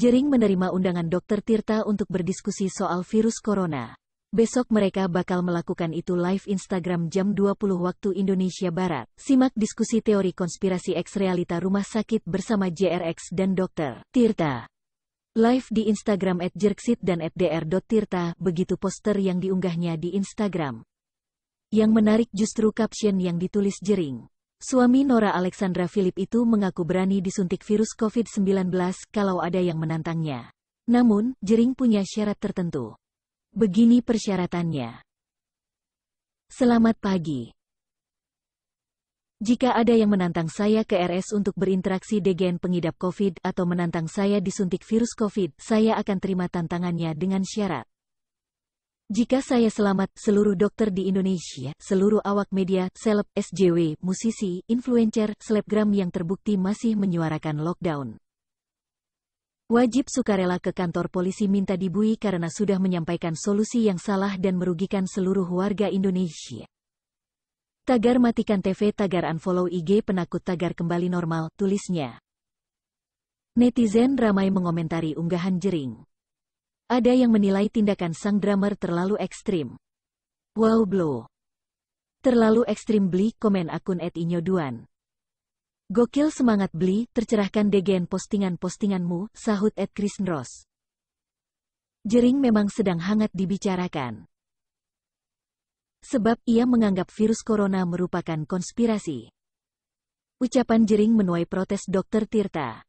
Jering menerima undangan Dr. Tirta untuk berdiskusi soal virus corona. Besok mereka bakal melakukan itu live Instagram jam 20 waktu Indonesia Barat. Simak diskusi teori konspirasi X realita rumah sakit bersama JRX dan Dr. Tirta. Live di Instagram at jerksit dan at dr.tirta, begitu poster yang diunggahnya di Instagram. Yang menarik justru caption yang ditulis Jering. Suami Nora Alexandra Philip itu mengaku berani disuntik virus COVID-19 kalau ada yang menantangnya. Namun, jering punya syarat tertentu. Begini persyaratannya. Selamat pagi. Jika ada yang menantang saya ke RS untuk berinteraksi dengan pengidap COVID atau menantang saya disuntik virus COVID, saya akan terima tantangannya dengan syarat. Jika saya selamat, seluruh dokter di Indonesia, seluruh awak media, seleb, SJW, musisi, influencer, selebgram yang terbukti masih menyuarakan lockdown. Wajib sukarela ke kantor polisi minta dibui karena sudah menyampaikan solusi yang salah dan merugikan seluruh warga Indonesia. Tagar matikan TV, tagar unfollow IG penakut tagar kembali normal, tulisnya. Netizen ramai mengomentari unggahan jering. Ada yang menilai tindakan sang drummer terlalu ekstrim. Wow blow. Terlalu ekstrim beli komen akun at Inyoduan. Gokil semangat beli, tercerahkan degen postingan-postinganmu, sahut at Krisnros. Jering memang sedang hangat dibicarakan. Sebab ia menganggap virus corona merupakan konspirasi. Ucapan Jering menuai protes Dokter Tirta.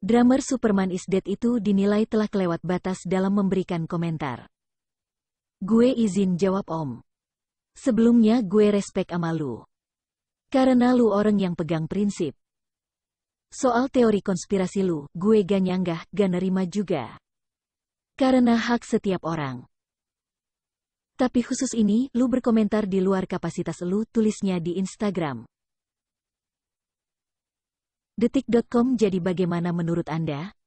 Drummer Superman is Dead itu dinilai telah kelewat batas dalam memberikan komentar. Gue izin jawab om. Sebelumnya gue respek sama lu. Karena lu orang yang pegang prinsip. Soal teori konspirasi lu, gue gak nyanggah, gak nerima juga. Karena hak setiap orang. Tapi khusus ini, lu berkomentar di luar kapasitas lu, tulisnya di Instagram. Detik.com jadi bagaimana menurut Anda?